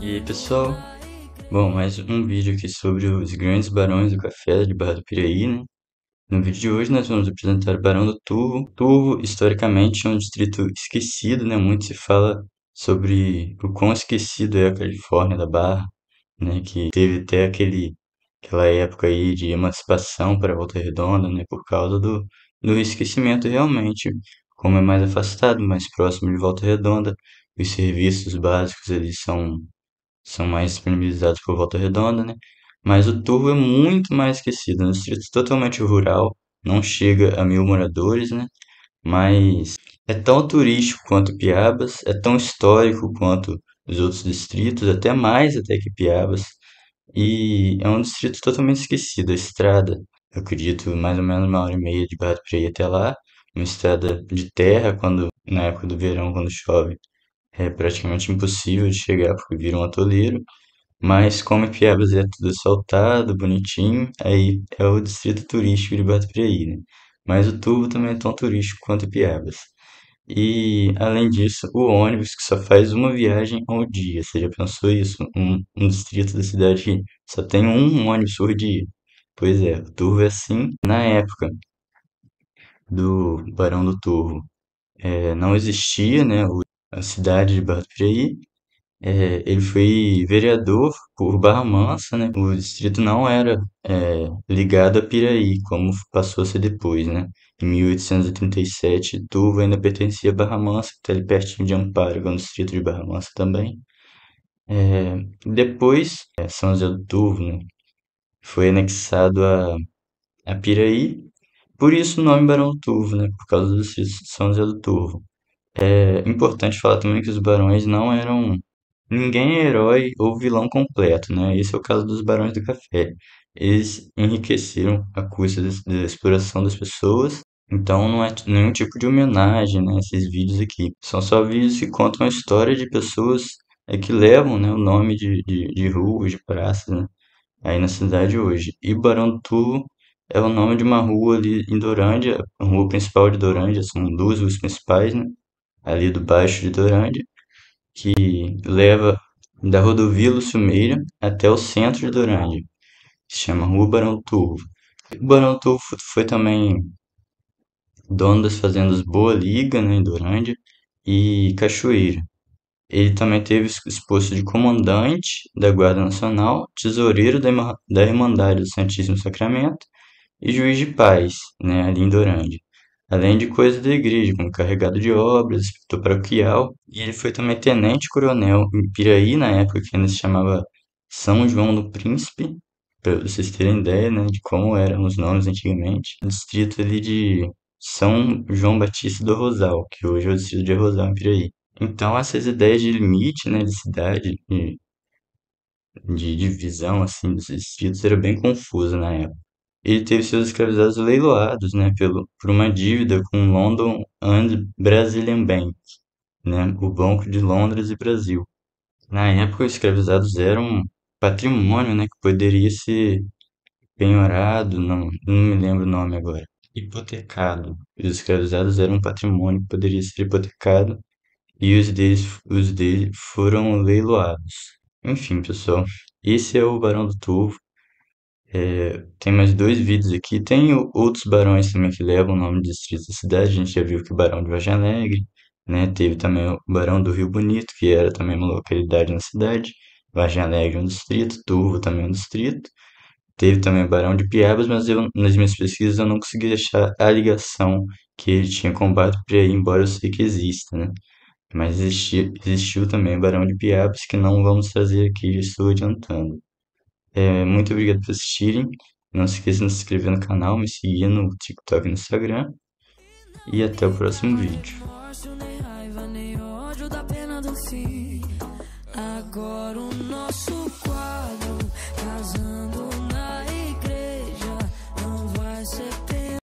E aí pessoal, bom, mais um vídeo aqui sobre os grandes barões do café de Barra do Piraí, né? No vídeo de hoje nós vamos apresentar o Barão do Turvo. Turvo, historicamente, é um distrito esquecido, né? Muito se fala sobre o quão esquecido é a Califórnia da Barra, né? Que teve até aquele, aquela época aí de emancipação para a Volta Redonda, né? Por causa do, do esquecimento realmente como é mais afastado, mais próximo de Volta Redonda, os serviços básicos eles são, são mais disponibilizados por Volta Redonda, né? Mas o Turvo é muito mais esquecido, é né? um distrito totalmente rural, não chega a mil moradores, né? Mas é tão turístico quanto Piabas, é tão histórico quanto os outros distritos, até mais até que Piabas. E é um distrito totalmente esquecido. A estrada, eu acredito, mais ou menos uma hora e meia de Barra do ir até lá uma estrada de terra quando na época do verão, quando chove, é praticamente impossível de chegar porque vira um atoleiro. Mas como Ipiabas é, é tudo soltado, bonitinho, aí é o distrito turístico de Batupiaí, né? Mas o Tubo também é tão turístico quanto Ipiabas. E, além disso, o ônibus que só faz uma viagem ao dia. Você já pensou isso? Um, um distrito da cidade que só tem um ônibus por dia. Pois é, o Turvo é assim na época do Barão do Turvo. É, não existia né, a cidade de Barra do Piraí. É, ele foi vereador por Barra Mansa, né? O distrito não era é, ligado a Piraí, como passou a ser depois, né? Em 1837, Turvo ainda pertencia a Barra Mansa, que está ali pertinho de Amparo, que é um distrito de Barra Mansa também. É, depois, é, São José do Turvo né? foi anexado a, a Piraí, por isso o nome Barão do Turvo, né? Por causa do São José do Turvo. É importante falar também que os barões não eram. Ninguém é herói ou vilão completo, né? Esse é o caso dos barões do café. Eles enriqueceram a custa da exploração das pessoas então não é nenhum tipo de homenagem, né, esses vídeos aqui. São só vídeos que contam a história de pessoas é, que levam né, o nome de, de, de ruas, de praças, né, aí na cidade hoje. E Barão do Turvo é o nome de uma rua ali em Dorândia, a rua principal de Dorândia, são duas ruas principais, né? Ali do baixo de Dorândia, que leva da rodovia Lúcio Meira até o centro de Dorândia, que se chama Rua Barão Turvo. O Barão Turvo foi também dono das fazendas Boa Liga, né, em Dorândia, e Cachoeira. Ele também teve os de comandante da Guarda Nacional, tesoureiro da Irmandade do Santíssimo Sacramento e juiz de paz, né, ali em Dorândia. Além de coisas da igreja, como carregado de obras, escritor paroquial, e ele foi também tenente-coronel em Piraí, na época que ainda se chamava São João do Príncipe, para vocês terem ideia né, de como eram os nomes antigamente, distrito ali de São João Batista do Rosal, que hoje é o distrito de Rosal em Piraí. Então, essas ideias de limite, né, de cidade, de, de divisão, assim, dos distritos, era bem confusa na época ele teve seus escravizados leiloados, né, pelo, por uma dívida com London and Brazilian Bank, né, o Banco de Londres e Brasil. Na época, os escravizados eram patrimônio, né, que poderia ser penhorado, não, não me lembro o nome agora, hipotecado. Os escravizados eram um patrimônio que poderia ser hipotecado e os deles, os deles foram leiloados. Enfim, pessoal, esse é o Barão do Turvo. É, tem mais dois vídeos aqui. Tem o, outros barões também que levam o nome de distrito da cidade. A gente já viu que o Barão de Vargem Alegre, né? Teve também o Barão do Rio Bonito, que era também uma localidade na cidade. Vargem Alegre é um distrito, Turvo também é um distrito. Teve também o Barão de Piabas, mas eu, nas minhas pesquisas eu não consegui achar a ligação que ele tinha com o aí embora eu sei que exista, né? Mas existiu, existiu também o Barão de Piabas, que não vamos trazer aqui, já estou adiantando. É, muito obrigado por assistirem. Não se esqueçam de se inscrever no canal, me seguir no TikTok e no Instagram. E até o próximo vídeo. Agora o nosso